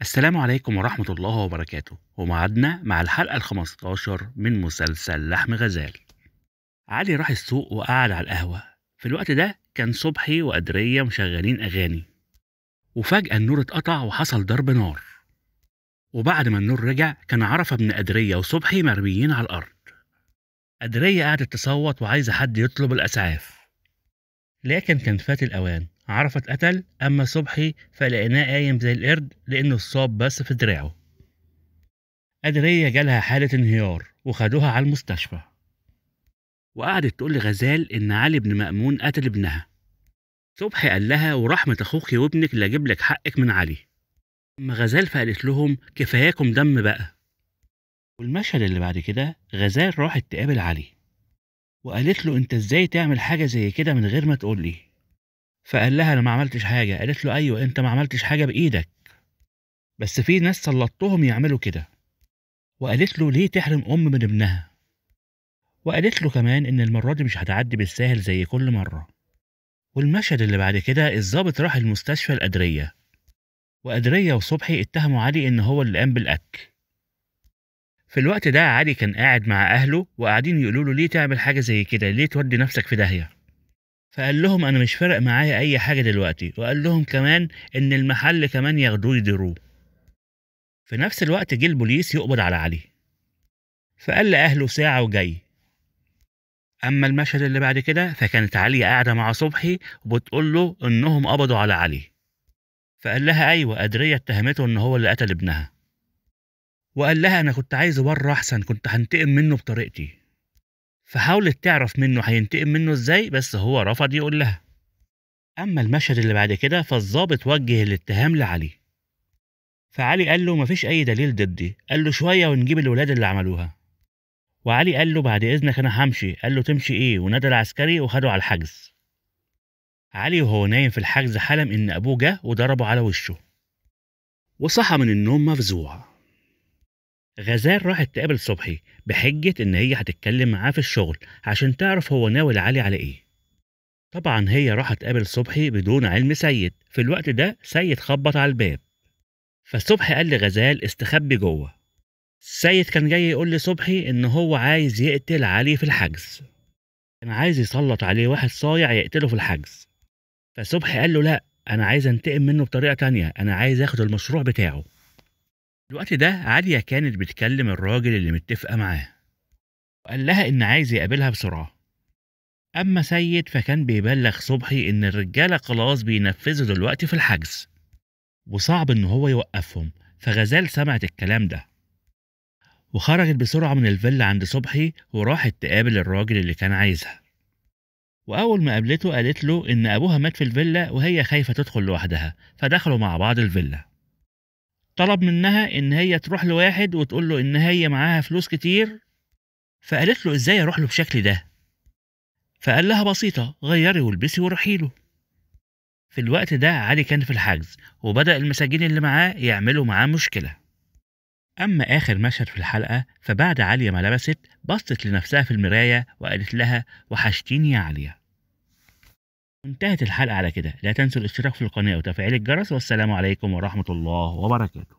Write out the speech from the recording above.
السلام عليكم ورحمة الله وبركاته ومعدنا مع الحلقة 15 من مسلسل لحم غزال علي راح السوق وقعد على القهوة في الوقت ده كان صبحي وأدرية مشغلين أغاني وفجأة النور اتقطع وحصل ضرب نار وبعد ما النور رجع كان عرفة ابن أدرية وصبحي مرميين على الأرض أدرية قعدت تصوت وعايزة حد يطلب الأسعاف لكن كان فات الأوان عرفة اتقتل أما صبحي فلقيناه قايم زي القرد لأنه اتصاب بس في دراعه أدرية جالها حالة انهيار وخدوها على المستشفى وقعدت تقول لغزال إن علي بن مأمون قتل ابنها صبحي قال لها ورحمة أخوك وابنك اللي أجيب لك حقك من علي أما غزال فقالت لهم كفاياكم دم بقى والمشهد اللي بعد كده غزال راحت تقابل علي وقالت له أنت إزاي تعمل حاجة زي كده من غير ما تقول لي إيه؟ فقال لها انا ما عملتش حاجه قالت له ايوه انت ما عملتش حاجه بايدك بس في ناس سلطتهم يعملوا كده وقالت له ليه تحرم ام من ابنها وقالت له كمان ان المره دي مش هتعدي بالساهل زي كل مره والمشهد اللي بعد كده الظابط راح المستشفى القدريه وادريه وصبحي اتهموا علي ان هو اللي قام بالاكل في الوقت ده علي كان قاعد مع اهله وقاعدين يقولوا له ليه تعمل حاجه زي كده ليه تودي نفسك في داهيه فقال لهم انا مش فارق معايا اي حاجه دلوقتي وقال لهم كمان ان المحل كمان ياخدوه يديروه في نفس الوقت جه البوليس يقبض على علي فقال لأهله ساعة وجاي أما المشهد اللي بعد كده فكانت علي قاعدة مع صبحي وبتقول له إنهم قبضوا على علي فقال لها أيوة ادريه اتهمته إن هو اللي قتل ابنها وقال لها أنا كنت عايزه بره أحسن كنت هنتقم منه بطريقتي فحاولت تعرف منه هينتقم منه ازاي بس هو رفض يقول لها أما المشهد اللي بعد كده فالظابط وجه الاتهام لعلي فعلي قال له مفيش أي دليل ضدي قال له شوية ونجيب الولاد اللي عملوها وعلي قال له بعد إذنك أنا همشي قال له تمشي إيه ونادى العسكري وخده على الحجز علي وهو نايم في الحجز حلم إن أبوه جه وضربه على وشه وصحى من النوم مفزوع غزال راحت تقابل صبحي بحجة إن هي هتتكلم معاه في الشغل عشان تعرف هو ناوي علي على إيه. طبعا هي راحت تقابل صبحي بدون علم سيد، في الوقت ده سيد خبط على الباب. فصبحي قال لغزال استخبي جوه. سيد كان جاي يقول لصبحي إن هو عايز يقتل علي في الحجز. كان عايز يسلط عليه واحد صايع يقتله في الحجز. فصبحي قال له لأ أنا عايز أنتقم منه بطريقة تانية، أنا عايز آخد المشروع بتاعه. الوقت ده عادية كانت بتكلم الراجل اللي متفقة معاه وقال لها إن عايز يقابلها بسرعة أما سيد فكان بيبلغ صبحي إن الرجالة خلاص بينفذوا دلوقتي في الحجز وصعب إن هو يوقفهم فغزال سمعت الكلام ده وخرجت بسرعة من الفيلا عند صبحي وراحت تقابل الراجل اللي كان عايزها وأول ما قابلته قالت له إن أبوها مات في الفيلا وهي خايفة تدخل لوحدها فدخلوا مع بعض الفيلا طلب منها ان هي تروح لواحد وتقول له ان هي معاها فلوس كتير فقالت له ازاي اروح له بالشكل ده فقال لها بسيطة غيري والبسي وروحي له في الوقت ده علي كان في الحجز وبدأ المساجين اللي معاه يعملوا معاه مشكلة أما آخر مشهد في الحلقة فبعد عليا ما لبست بصت لنفسها في المراية وقالت لها وحشتيني يا عليا انتهت الحلقة على كده لا تنسوا الاشتراك في القناة وتفعيل الجرس والسلام عليكم ورحمة الله وبركاته